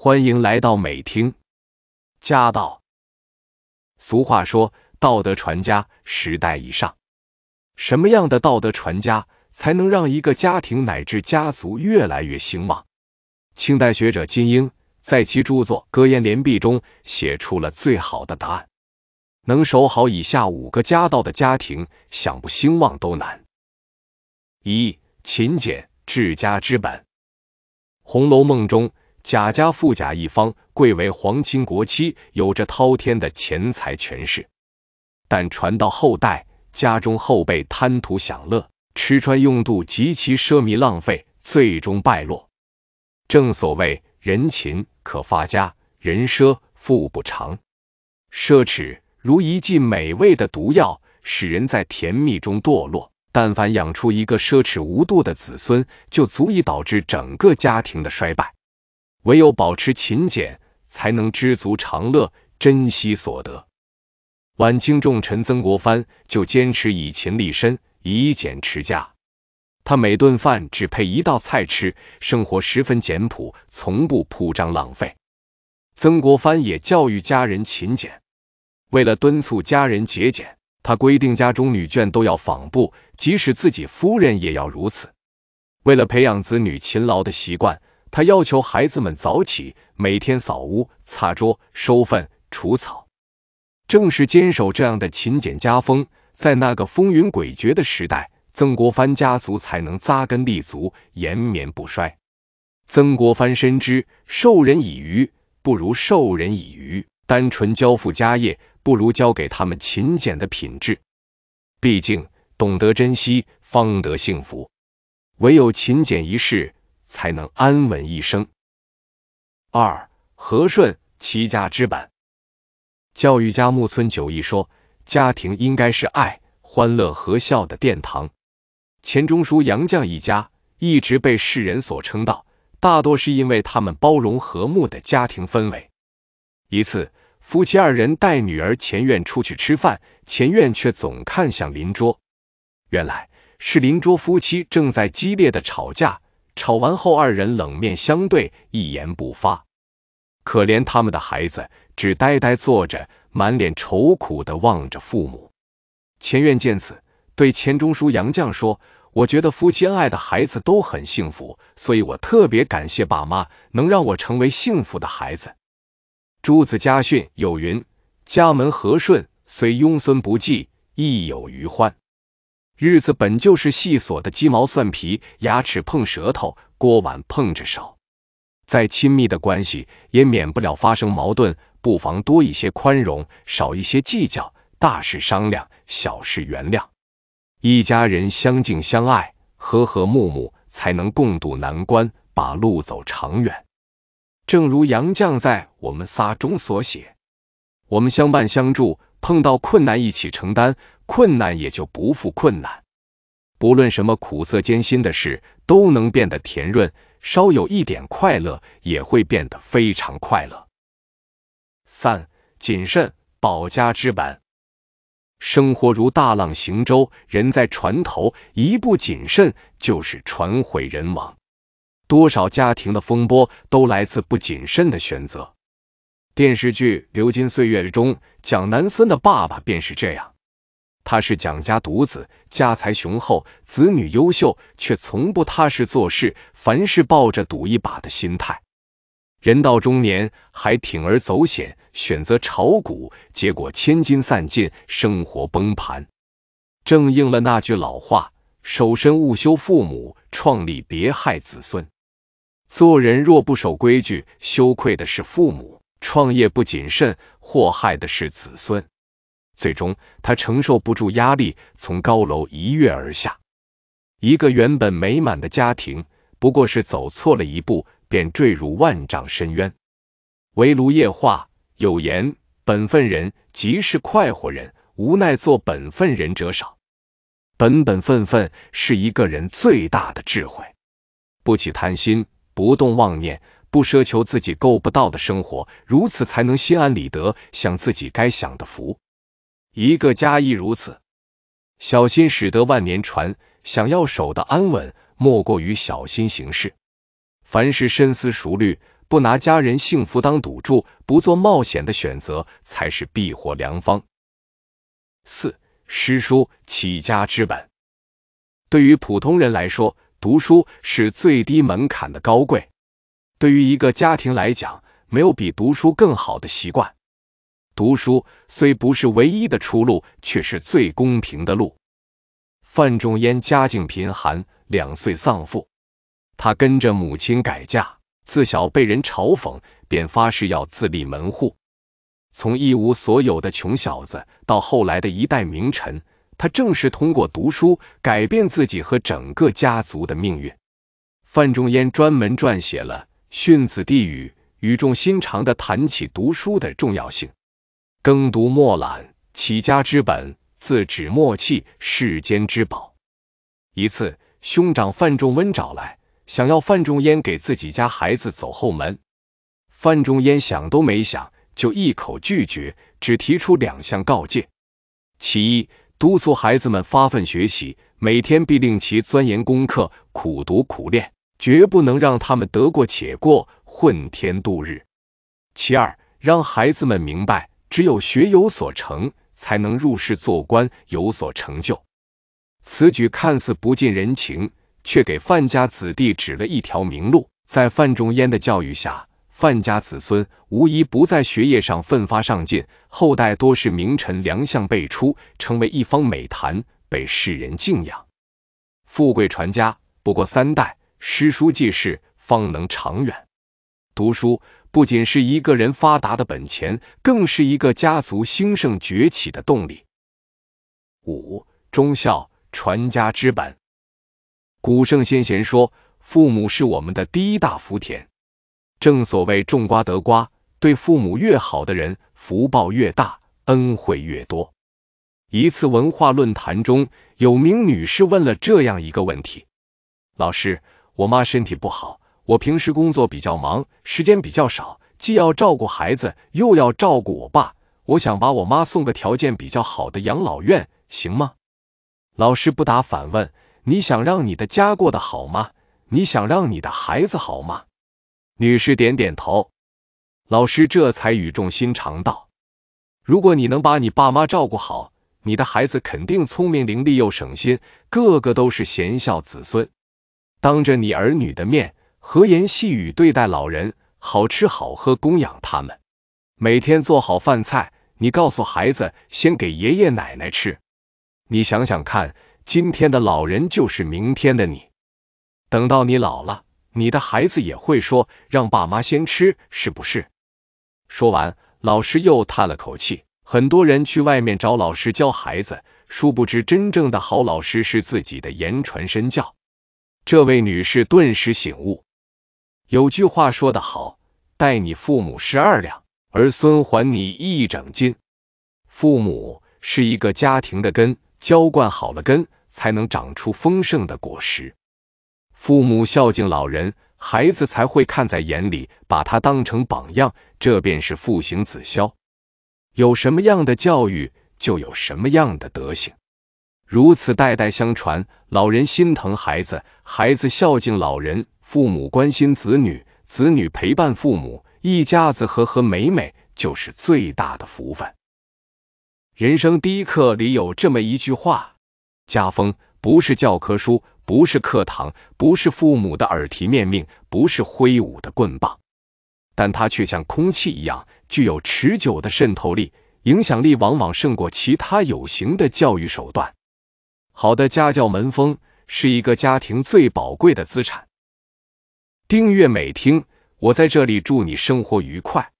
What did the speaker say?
欢迎来到美听家道。俗话说，道德传家，十代以上。什么样的道德传家，才能让一个家庭乃至家族越来越兴旺？清代学者金英在其著作《格言联璧》中写出了最好的答案：能守好以下五个家道的家庭，想不兴旺都难。一、勤俭，治家之本，《红楼梦》中。贾家富甲一方，贵为皇亲国戚，有着滔天的钱财权势。但传到后代，家中后辈贪图享乐，吃穿用度极其奢靡浪费，最终败落。正所谓“人勤可发家，人奢富不长”。奢侈如一剂美味的毒药，使人在甜蜜中堕落。但凡养出一个奢侈无度的子孙，就足以导致整个家庭的衰败。唯有保持勤俭，才能知足常乐，珍惜所得。晚清重臣曾国藩就坚持以勤立身，以俭持家。他每顿饭只配一道菜吃，生活十分简朴，从不铺张浪费。曾国藩也教育家人勤俭。为了敦促家人节俭，他规定家中女眷都要纺布，即使自己夫人也要如此。为了培养子女勤劳的习惯。他要求孩子们早起，每天扫屋、擦桌、收粪、除草。正是坚守这样的勤俭家风，在那个风云诡谲的时代，曾国藩家族才能扎根立足，延绵不衰。曾国藩深知，授人以鱼不如授人以渔，单纯交付家业不如交给他们勤俭的品质。毕竟，懂得珍惜方得幸福，唯有勤俭一世。才能安稳一生。二和顺，齐家之本。教育家木村久一说，家庭应该是爱、欢乐和笑的殿堂。钱钟书、杨绛一家一直被世人所称道，大多是因为他们包容和睦的家庭氛围。一次，夫妻二人带女儿钱院出去吃饭，钱院却总看向邻桌，原来是邻桌夫妻正在激烈的吵架。吵完后，二人冷面相对，一言不发。可怜他们的孩子，只呆呆坐着，满脸愁苦地望着父母。钱院见此，对钱钟书、杨绛说：“我觉得夫妻恩爱的孩子都很幸福，所以我特别感谢爸妈能让我成为幸福的孩子。”《朱子家训》有云：“家门和顺，虽庸孙不济，亦有余欢。”日子本就是细琐的鸡毛蒜皮，牙齿碰舌头，锅碗碰着手，再亲密的关系也免不了发生矛盾，不妨多一些宽容，少一些计较，大事商量，小事原谅。一家人相敬相爱，和和睦睦，才能共度难关，把路走长远。正如杨绛在《我们仨》中所写：“我们相伴相助，碰到困难一起承担。”困难也就不复困难，不论什么苦涩艰辛的事都能变得甜润，稍有一点快乐也会变得非常快乐。三、谨慎保家之本。生活如大浪行舟，人在船头，一不谨慎就是船毁人亡。多少家庭的风波都来自不谨慎的选择。电视剧《流金岁月》中，蒋南孙的爸爸便是这样。他是蒋家独子，家财雄厚，子女优秀，却从不踏实做事，凡事抱着赌一把的心态。人到中年还铤而走险，选择炒股，结果千金散尽，生活崩盘。正应了那句老话：“守身勿修父母，创立别害子孙。”做人若不守规矩，羞愧的是父母；创业不谨慎，祸害的是子孙。最终，他承受不住压力，从高楼一跃而下。一个原本美满的家庭，不过是走错了一步，便坠入万丈深渊。围炉夜话有言：本分人即是快活人，无奈做本分人者少。本本分分是一个人最大的智慧。不起贪心，不动妄念，不奢求自己够不到的生活，如此才能心安理得，享自己该享的福。一个家亦如此，小心使得万年船。想要守得安稳，莫过于小心行事，凡事深思熟虑，不拿家人幸福当赌注，不做冒险的选择，才是避祸良方。四，诗书起家之本。对于普通人来说，读书是最低门槛的高贵；对于一个家庭来讲，没有比读书更好的习惯。读书虽不是唯一的出路，却是最公平的路。范仲淹家境贫寒，两岁丧父，他跟着母亲改嫁，自小被人嘲讽，便发誓要自立门户。从一无所有的穷小子到后来的一代名臣，他正是通过读书改变自己和整个家族的命运。范仲淹专门撰写了《训子弟语》，语重心长地谈起读书的重要性。耕读莫懒，起家之本；自指墨器，世间之宝。一次，兄长范仲温找来，想要范仲淹给自己家孩子走后门。范仲淹想都没想，就一口拒绝，只提出两项告诫：其一，督促孩子们发奋学习，每天必令其钻研功课，苦读苦练，绝不能让他们得过且过，混天度日；其二，让孩子们明白。只有学有所成，才能入仕做官，有所成就。此举看似不近人情，却给范家子弟指了一条明路。在范仲淹的教育下，范家子孙无疑不在学业上奋发上进，后代多是名臣良相辈出，成为一方美谈，被世人敬仰。富贵传家不过三代，诗书继世方能长远。读书。不仅是一个人发达的本钱，更是一个家族兴盛崛起的动力。五忠孝传家之本，古圣先贤说，父母是我们的第一大福田。正所谓种瓜得瓜，对父母越好的人，福报越大，恩惠越多。一次文化论坛中，有名女士问了这样一个问题：老师，我妈身体不好。我平时工作比较忙，时间比较少，既要照顾孩子，又要照顾我爸。我想把我妈送个条件比较好的养老院，行吗？老师不答，反问：“你想让你的家过得好吗？你想让你的孩子好吗？”女士点点头。老师这才语重心长道：“如果你能把你爸妈照顾好，你的孩子肯定聪明伶俐又省心，个个都是贤孝子孙。当着你儿女的面。”和颜细语对待老人，好吃好喝供养他们，每天做好饭菜。你告诉孩子，先给爷爷奶奶吃。你想想看，今天的老人就是明天的你。等到你老了，你的孩子也会说让爸妈先吃，是不是？说完，老师又叹了口气。很多人去外面找老师教孩子，殊不知真正的好老师是自己的言传身教。这位女士顿时醒悟。有句话说得好：“待你父母十二两，儿孙还你一整斤。”父母是一个家庭的根，浇灌好了根，才能长出丰盛的果实。父母孝敬老人，孩子才会看在眼里，把他当成榜样，这便是父行子孝，有什么样的教育，就有什么样的德行。如此代代相传，老人心疼孩子，孩子孝敬老人。父母关心子女，子女陪伴父母，一家子和和美美，就是最大的福分。人生第一课里有这么一句话：家风不是教科书，不是课堂，不是父母的耳提面命，不是挥舞的棍棒，但它却像空气一样，具有持久的渗透力，影响力往往胜过其他有形的教育手段。好的家教门风，是一个家庭最宝贵的资产。订阅美听，我在这里祝你生活愉快。